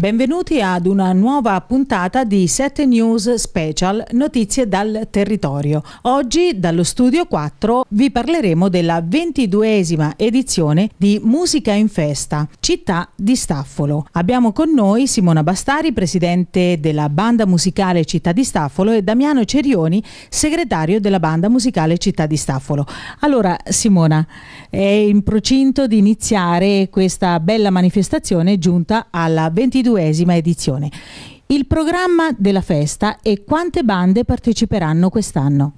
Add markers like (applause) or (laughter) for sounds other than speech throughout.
Benvenuti ad una nuova puntata di 7 News Special Notizie dal territorio. Oggi dallo studio 4 vi parleremo della ventiduesima edizione di Musica in Festa, città di Staffolo. Abbiamo con noi Simona Bastari, presidente della banda musicale Città di Staffolo e Damiano Cerioni, segretario della banda musicale Città di Staffolo. Allora Simona, è in procinto di iniziare questa bella manifestazione giunta alla 22 22esima edizione. Il programma della festa e quante bande parteciperanno quest'anno?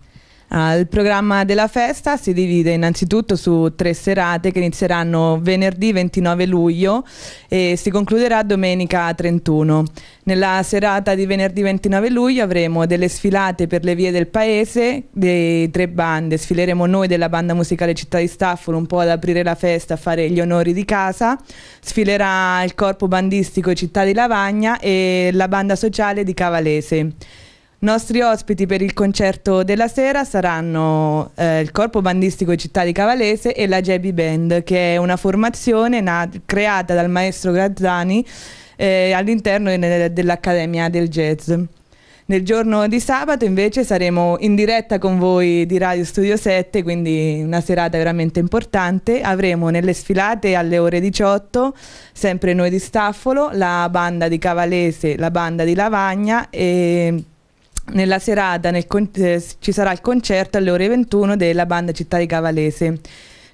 il programma della festa si divide innanzitutto su tre serate che inizieranno venerdì 29 luglio e si concluderà domenica 31. Nella serata di venerdì 29 luglio avremo delle sfilate per le vie del paese di tre bande. Sfileremo noi della banda musicale Città di Staffolo un po' ad aprire la festa, a fare gli onori di casa. Sfilerà il corpo bandistico Città di Lavagna e la banda sociale di Cavalese. Nostri ospiti per il concerto della sera saranno eh, il Corpo Bandistico Città di Cavalese e la JB Band, che è una formazione creata dal maestro Grazzani eh, all'interno dell'Accademia del Jazz. Nel giorno di sabato invece saremo in diretta con voi di Radio Studio 7, quindi una serata veramente importante. Avremo nelle sfilate alle ore 18, sempre noi di Staffolo, la banda di Cavalese, la banda di Lavagna e nella serata nel eh, ci sarà il concerto alle ore 21 della banda Città di Cavalese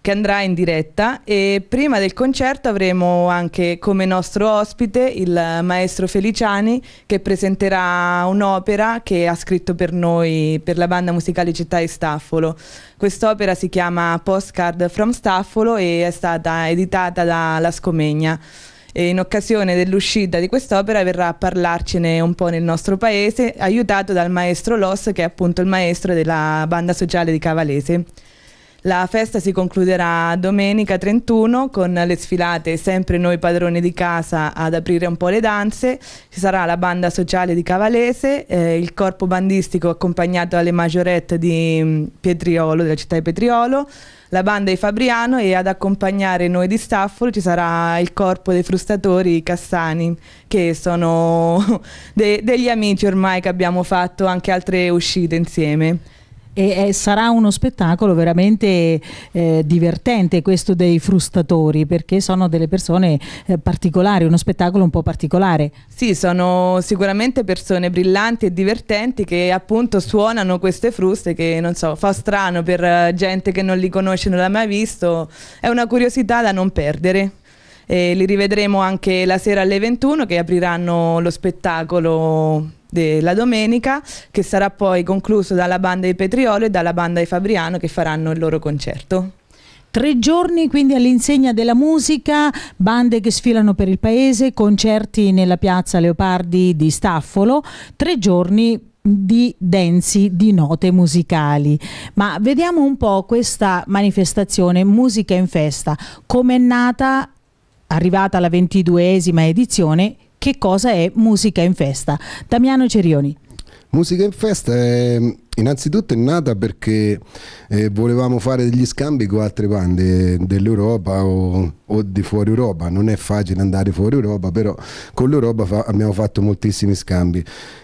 che andrà in diretta e prima del concerto avremo anche come nostro ospite il maestro Feliciani che presenterà un'opera che ha scritto per noi, per la banda musicale Città di Staffolo. Quest'opera si chiama Postcard from Staffolo e è stata editata dalla Scomegna in occasione dell'uscita di quest'opera verrà a parlarcene un po' nel nostro paese, aiutato dal maestro Loss, che è appunto il maestro della banda sociale di Cavalese. La festa si concluderà domenica 31 con le sfilate sempre noi padroni di casa ad aprire un po' le danze, ci sarà la banda sociale di Cavalese, eh, il corpo bandistico accompagnato alle majorette di mm, Pietriolo, della città di Petriolo, la banda di Fabriano e ad accompagnare noi di Staffolo ci sarà il corpo dei frustatori Cassani che sono (laughs) de degli amici ormai che abbiamo fatto anche altre uscite insieme e, e sarà uno spettacolo veramente eh, divertente questo dei frustatori perché sono delle persone eh, particolari, uno spettacolo un po' particolare. Sì, sono sicuramente persone brillanti e divertenti che appunto suonano queste fruste che non so, fa strano per eh, gente che non li conosce, non l'ha mai visto, è una curiosità da non perdere. E li rivedremo anche la sera alle 21 che apriranno lo spettacolo della domenica che sarà poi concluso dalla banda di Petriolo e dalla banda di Fabriano che faranno il loro concerto. Tre giorni quindi all'insegna della musica, bande che sfilano per il paese, concerti nella piazza Leopardi di Staffolo, tre giorni di densi di note musicali. Ma vediamo un po' questa manifestazione Musica in Festa, come è nata, arrivata la ventiduesima edizione, che cosa è Musica in Festa. Damiano Cerioni. Musica in Festa è innanzitutto è nata perché eh, volevamo fare degli scambi con altre bande eh, dell'Europa o o di fuori Europa, non è facile andare fuori Europa, però con l'Europa fa, abbiamo fatto moltissimi scambi,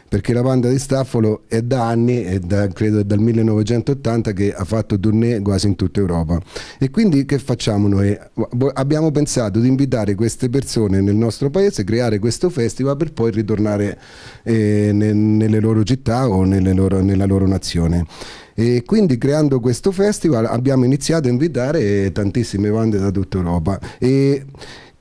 perché la banda di Staffolo è da anni, è da, credo è dal 1980 che ha fatto tournée quasi in tutta Europa. E quindi che facciamo noi? Abbiamo pensato di invitare queste persone nel nostro paese, creare questo festival per poi ritornare eh, nel, nelle loro città o nelle loro, nella loro nazione. E quindi creando questo festival abbiamo iniziato a invitare tantissime bande da tutta Europa. E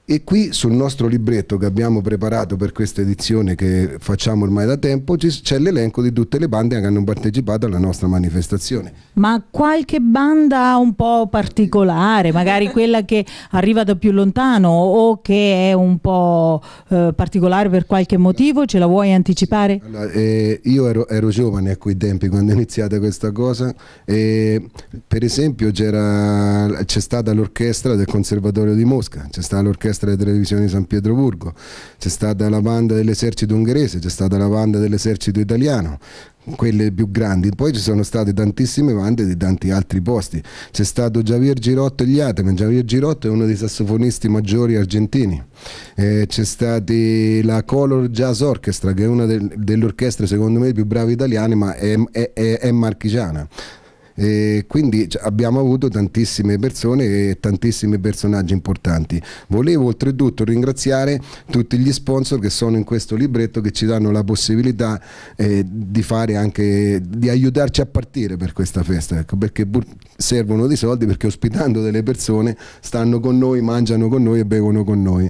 e qui sul nostro libretto che abbiamo preparato per questa edizione che facciamo ormai da tempo c'è l'elenco di tutte le bande che hanno partecipato alla nostra manifestazione. Ma qualche banda un po' particolare, magari (laughs) quella che arriva da più lontano o che è un po' eh, particolare per qualche motivo, ce la vuoi anticipare? Allora, eh, io ero, ero, giovane a quei tempi quando è iniziata questa cosa, eh, per esempio c'è stata l'orchestra del Conservatorio di Mosca, c'è stata l'orchestra l'orchestra di televisione di San Pietroburgo, c'è stata la banda dell'esercito ungherese, c'è stata la banda dell'esercito italiano, quelle più grandi, poi ci sono state tantissime bande di tanti altri posti, c'è stato Javier Girotto e gli Atemen, Javier Girotto è uno dei sassofonisti maggiori argentini, eh, c'è stata la Color Jazz Orchestra che è una del, delle orchestre secondo me più brave italiane ma è, è, è, è marchigiana, e quindi cioè, abbiamo avuto tantissime persone e tantissimi personaggi importanti. Volevo oltretutto ringraziare tutti gli sponsor che sono in questo libretto che ci danno la possibilità eh, di fare anche di aiutarci a partire per questa festa, ecco, perché servono dei soldi perché ospitando delle persone stanno con noi, mangiano con noi e bevono con noi.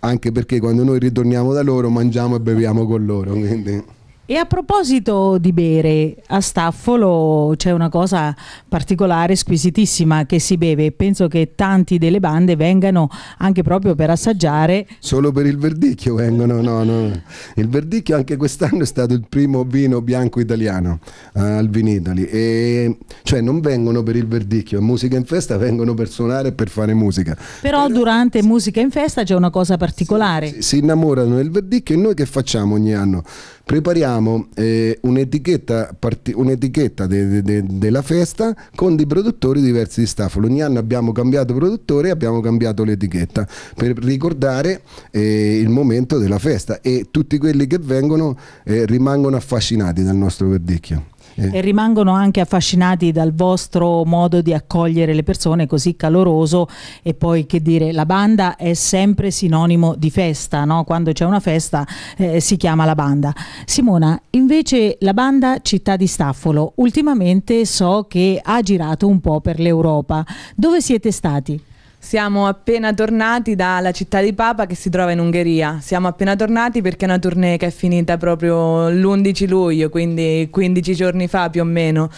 Anche perché quando noi ritorniamo da loro mangiamo e beviamo con loro. Quindi. E a proposito di bere, a Staffolo c'è una cosa particolare, squisitissima che si beve e penso che tanti delle bande vengano anche proprio per assaggiare. Solo per il verdicchio vengono, no, no. Il verdicchio anche quest'anno è stato il primo vino bianco italiano eh, al Vinitali e cioè non vengono per il verdicchio, a Musica in Festa vengono per suonare e per fare musica. Però, Però eh, durante sì. Musica in Festa c'è una cosa particolare. Si, si, si innamorano del verdicchio e noi che facciamo ogni anno? prepariamo eh, un'etichetta, part- un'etichetta della de- de- de festa con dei produttori diversi di Staffolo. Ogni anno abbiamo cambiato produttore e abbiamo cambiato l'etichetta per ricordare eh, il momento della festa e tutti quelli che vengono eh, rimangono affascinati dal nostro verdicchio eh. e rimangono anche affascinati dal vostro modo di accogliere le persone così caloroso e poi che dire la banda è sempre sinonimo di festa no? quando c'è una festa eh, si chiama la banda Simona invece la banda Città di Staffolo ultimamente so che ha girato un po' per l'Europa dove siete stati? Siamo appena tornati dalla città di Papa che si trova in Ungheria. Siamo appena tornati perché è una tournée che è finita proprio l'11 luglio, quindi 15 giorni fa più o meno.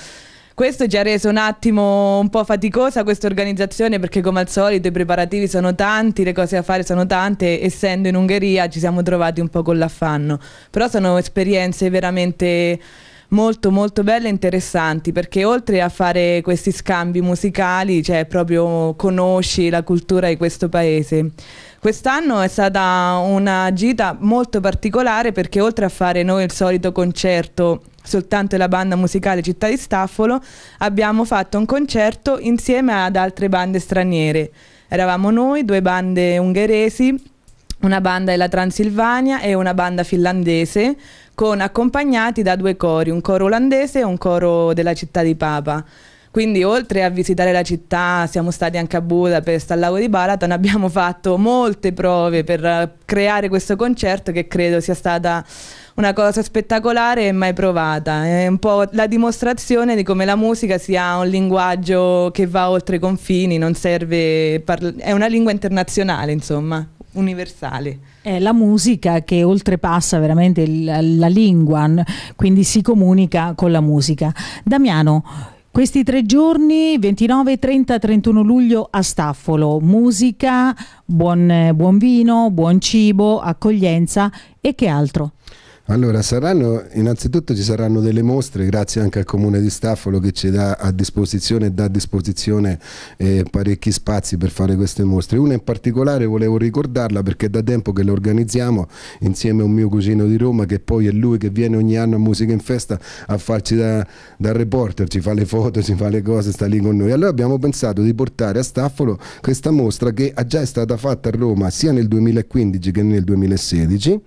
Questo ci ha reso un attimo un po' faticosa questa organizzazione perché come al solito i preparativi sono tanti, le cose da fare sono tante, essendo in Ungheria ci siamo trovati un po' con l'affanno. Però sono esperienze veramente molto molto belle e interessanti perché oltre a fare questi scambi musicali cioè proprio conosci la cultura di questo paese. Quest'anno è stata una gita molto particolare perché oltre a fare noi il solito concerto soltanto la banda musicale Città di Staffolo, abbiamo fatto un concerto insieme ad altre bande straniere. Eravamo noi, due bande ungheresi, una banda della Transilvania e una banda finlandese, con, accompagnati da due cori, un coro olandese e un coro della città di Papa. Quindi oltre a visitare la città, siamo stati anche a Budapest, al lago di Balaton, abbiamo fatto molte prove per creare questo concerto che credo sia stata una cosa spettacolare e mai provata. È un po' la dimostrazione di come la musica sia un linguaggio che va oltre i confini, serve, è una lingua internazionale insomma universale. È la musica che oltrepassa veramente la, la lingua, quindi si comunica con la musica. Damiano, questi tre giorni, 29, 30, 31 luglio a Staffolo, musica, buon, buon vino, buon cibo, accoglienza e che altro? Allora, saranno, innanzitutto ci saranno delle mostre, grazie anche al Comune di Staffolo che ci dà a disposizione e dà a disposizione eh, parecchi spazi per fare queste mostre. Una in particolare volevo ricordarla perché è da tempo che la organizziamo insieme a un mio cugino di Roma che poi è lui che viene ogni anno a Musica in Festa a farci da, da reporter, ci fa le foto, ci fa le cose, sta lì con noi. Allora abbiamo pensato di portare a Staffolo questa mostra che già è stata fatta a Roma sia nel 2015 che nel 2016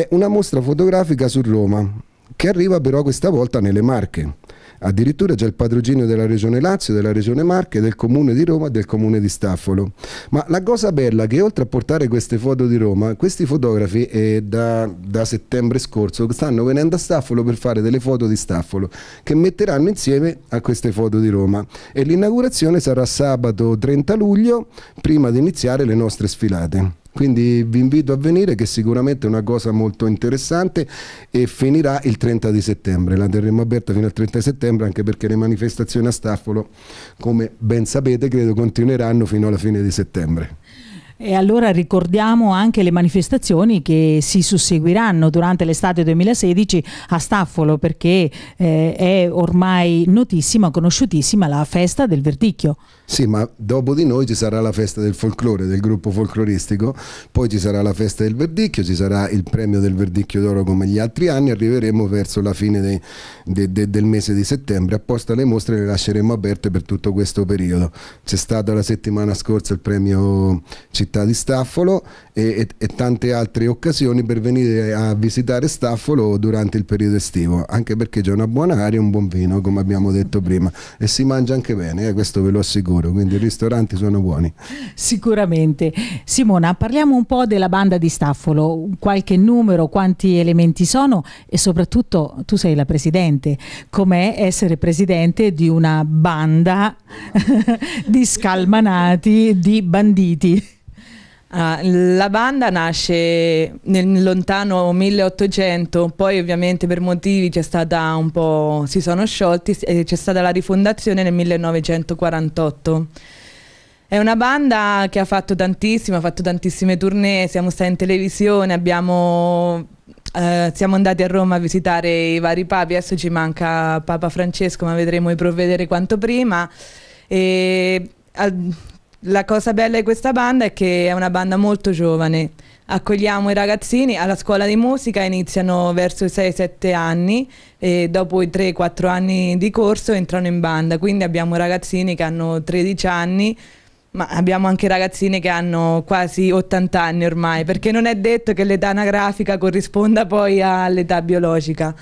è una mostra fotografica su Roma, che arriva però questa volta nelle Marche. Addirittura c'è il patrocinio della Regione Lazio, della Regione Marche, del Comune di Roma e del Comune di Staffolo. Ma la cosa bella è che oltre a portare queste foto di Roma, questi fotografi eh, da, da, settembre scorso stanno venendo a Staffolo per fare delle foto di Staffolo che metteranno insieme a queste foto di Roma. E l'inaugurazione sarà sabato 30 luglio, prima di iniziare le nostre sfilate. Quindi vi invito a venire che sicuramente è una cosa molto interessante e finirà il 30 di settembre. La terremo aperta fino al 30 settembre anche perché le manifestazioni a Staffolo, come ben sapete, credo continueranno fino alla fine di settembre. E allora ricordiamo anche le manifestazioni che si susseguiranno durante l'estate 2016 a Staffolo perché eh, è ormai notissima, conosciutissima la festa del Verticchio. Sì, ma dopo di noi ci sarà la festa del folklore, del gruppo folcloristico, poi ci sarà la festa del verdicchio, ci sarà il premio del verdicchio d'oro come gli altri anni, arriveremo verso la fine dei, de, de, del mese di settembre, apposta le mostre le lasceremo aperte per tutto questo periodo. C'è stato la settimana scorsa il premio Città di Staffolo e, e, e tante altre occasioni per venire a visitare Staffolo durante il periodo estivo, anche perché c'è una buona aria e un buon vino, come abbiamo detto prima, e si mangia anche bene, eh, questo ve lo assicuro sicuro, quindi i ristoranti sono buoni. Sicuramente. Simona, parliamo un po' della banda di Staffolo, qualche numero, quanti elementi sono e soprattutto tu sei la presidente, com'è essere presidente di una banda (laughs) di scalmanati, di banditi? Ah, la banda nasce nel lontano 1800, poi ovviamente per motivi c'è stata un po', si sono sciolti e c'è stata la rifondazione nel 1948. È una banda che ha fatto tantissimo, ha fatto tantissime tournée, siamo stati in televisione, abbiamo, eh, siamo andati a Roma a visitare i vari papi, adesso ci manca Papa Francesco ma vedremo di provvedere quanto prima. E, la cosa bella di questa banda è che è una banda molto giovane. Accogliamo i ragazzini alla scuola di musica, iniziano verso i 6-7 anni e dopo i 3-4 anni di corso entrano in banda, quindi abbiamo ragazzini che hanno 13 anni, ma abbiamo anche ragazzini che hanno quasi 80 anni ormai, perché non è detto che l'età anagrafica corrisponda poi all'età biologica.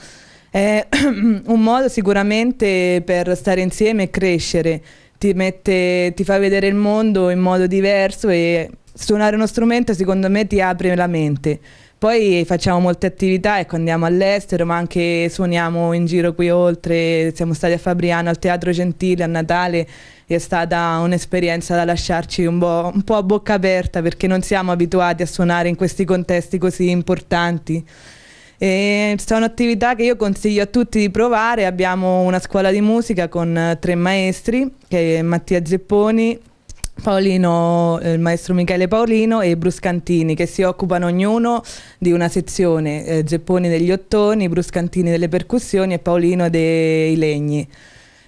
È (clears throat) un modo sicuramente per stare insieme e crescere ti, mette, ti fa vedere il mondo in modo diverso e suonare uno strumento secondo me ti apre la mente. Poi facciamo molte attività, ecco, andiamo all'estero, ma anche suoniamo in giro qui oltre, siamo stati a Fabriano, al Teatro Gentile, a Natale, è stata un'esperienza da lasciarci un po', un po' a bocca aperta perché non siamo abituati a suonare in questi contesti così importanti. E sono attività che io consiglio a tutti di provare. Abbiamo una scuola di musica con eh, tre maestri, che è Mattia Zepponi, Paolino, eh, il maestro Michele Paolino e Bruscantini che si occupano ognuno di una sezione, eh, Gepponi degli ottoni, Bruscantini delle percussioni e Paolino dei legni.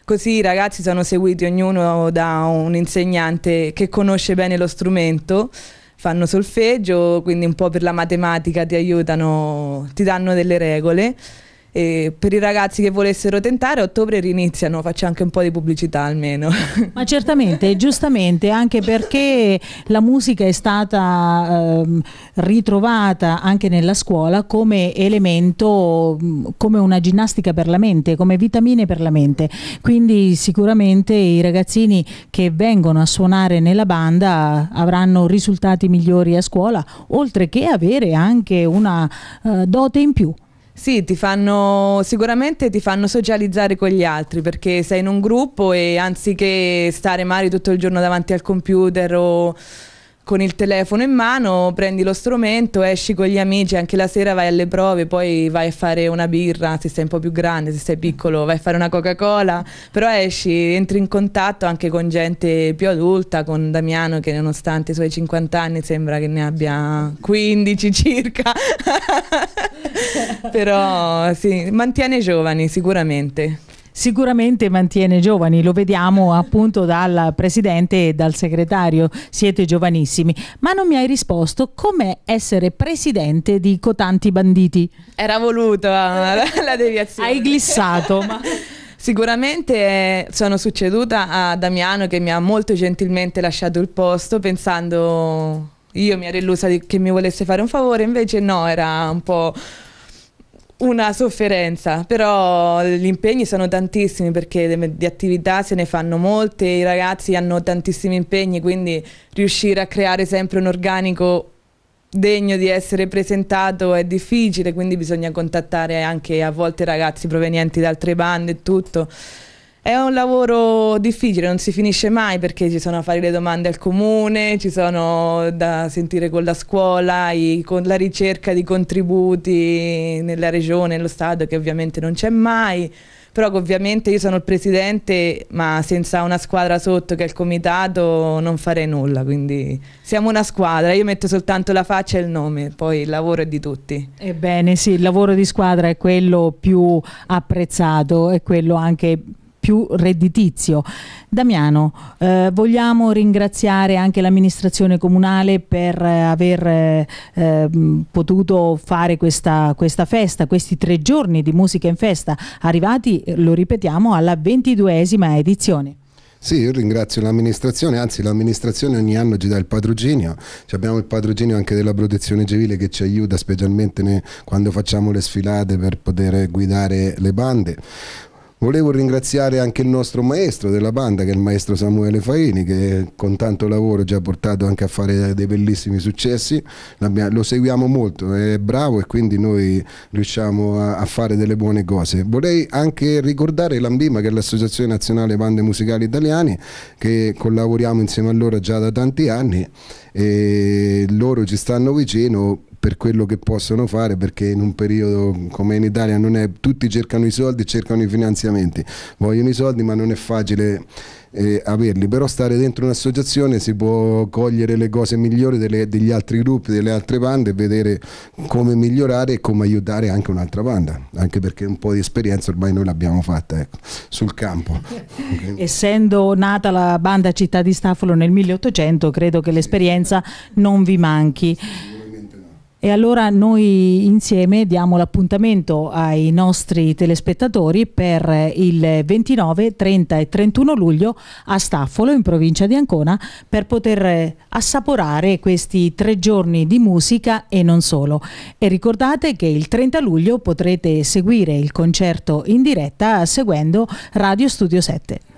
Così i ragazzi sono seguiti ognuno da un insegnante che conosce bene lo strumento fanno solfeggio, quindi un po' per la matematica ti aiutano, ti danno delle regole. E per i ragazzi che volessero tentare, a ottobre riniziano, faccio anche un po' di pubblicità almeno. (laughs) Ma certamente, giustamente, anche perché la musica è stata eh, ritrovata anche nella scuola come elemento, come una ginnastica per la mente, come vitamine per la mente. Quindi sicuramente i ragazzini che vengono a suonare nella banda avranno risultati migliori a scuola, oltre che avere anche una eh, dote in più sì, ti fanno, sicuramente ti fanno socializzare con gli altri perché sei in un gruppo e anziché stare magari tutto il giorno davanti al computer o con il telefono in mano, prendi lo strumento, esci con gli amici, anche la sera vai alle prove, poi vai a fare una birra, se sei un po' più grande, se sei piccolo vai a fare una Coca-Cola, però esci, entri in contatto anche con gente più adulta, con Damiano che nonostante i suoi 50 anni sembra che ne abbia 15 circa, (laughs) però sì, mantiene giovani sicuramente sicuramente mantiene giovani, lo vediamo appunto dal presidente e dal segretario, siete giovanissimi, ma non mi hai risposto com'è essere presidente di Cotanti Banditi? Era voluta ah, (laughs) la deviazione. Hai glissato, ma... Sicuramente sono succeduta a Damiano che mi ha molto gentilmente lasciato il posto pensando io mi ero illusa di, che mi volesse fare un favore, invece no, era un po' una sofferenza, però gli impegni sono tantissimi perché di attività se ne fanno molte, i ragazzi hanno tantissimi impegni, quindi riuscire a creare sempre un organico degno di essere presentato è difficile, quindi bisogna contattare anche a volte ragazzi provenienti da altre bande e tutto. È un lavoro difficile, non si finisce mai perché ci sono a fare le domande al comune, ci sono da sentire con la scuola, i, con la ricerca di contributi nella regione, nello Stato che ovviamente non c'è mai però ovviamente io sono il presidente ma senza una squadra sotto che è il comitato non farei nulla quindi siamo una squadra io metto soltanto la faccia e il nome poi il lavoro è di tutti ebbene sì il lavoro di squadra è quello più apprezzato è quello anche più più redditizio. Damiano, eh, vogliamo ringraziare anche l'amministrazione comunale per eh, aver eh, ehm, potuto fare questa, questa, festa, questi tre giorni di musica in festa, arrivati, eh, lo ripetiamo, alla ventiduesima edizione. Sì, io ringrazio l'amministrazione, anzi l'amministrazione ogni anno ci dà il patrocinio, abbiamo il patrocinio anche della protezione civile che ci aiuta specialmente quando facciamo le sfilate per poter guidare le bande. Volevo ringraziare anche il nostro maestro della banda, che è il maestro Samuele Faini, che con tanto lavoro ci ha portato anche a fare dei bellissimi successi. Lo seguiamo molto, è bravo e quindi noi riusciamo a fare delle buone cose. Vorrei anche ricordare l'Ambima, che è l'Associazione Nazionale Bande Musicali Italiane, che collaboriamo insieme a loro già da tanti anni e loro ci stanno vicino per quello che possono fare perché in un periodo come in Italia non è, tutti cercano i soldi, cercano i finanziamenti, vogliono i soldi ma non è facile eh, averli, però stare dentro un'associazione si può cogliere le cose migliori delle, degli altri gruppi, delle altre bande e vedere come migliorare e come aiutare anche un'altra banda, anche perché un po' di esperienza ormai noi l'abbiamo fatta ecco, sul campo. Okay. Essendo nata la banda Città di Staffolo nel 1800 credo che l'esperienza non vi manchi. E allora noi insieme diamo l'appuntamento ai nostri telespettatori per il 29, 30 e 31 luglio a Staffolo in provincia di Ancona per poter assaporare questi tre giorni di musica e non solo. E ricordate che il 30 luglio potrete seguire il concerto in diretta seguendo Radio Studio 7.